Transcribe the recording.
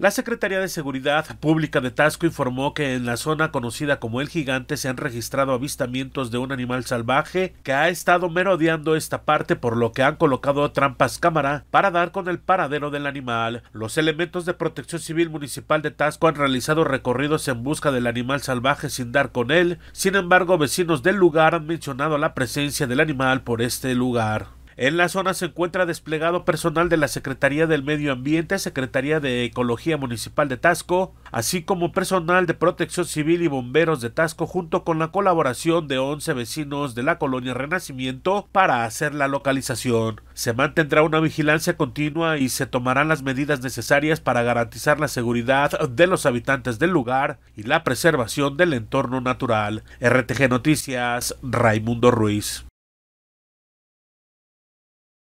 La Secretaría de Seguridad Pública de Tasco informó que en la zona conocida como El Gigante se han registrado avistamientos de un animal salvaje que ha estado merodeando esta parte por lo que han colocado trampas cámara para dar con el paradero del animal. Los elementos de protección civil municipal de Tasco han realizado recorridos en busca del animal salvaje sin dar con él, sin embargo vecinos del lugar han mencionado la presencia del animal por este lugar. En la zona se encuentra desplegado personal de la Secretaría del Medio Ambiente, Secretaría de Ecología Municipal de Tasco, así como personal de Protección Civil y Bomberos de Tasco, junto con la colaboración de 11 vecinos de la colonia Renacimiento para hacer la localización. Se mantendrá una vigilancia continua y se tomarán las medidas necesarias para garantizar la seguridad de los habitantes del lugar y la preservación del entorno natural. RTG Noticias, Raimundo Ruiz.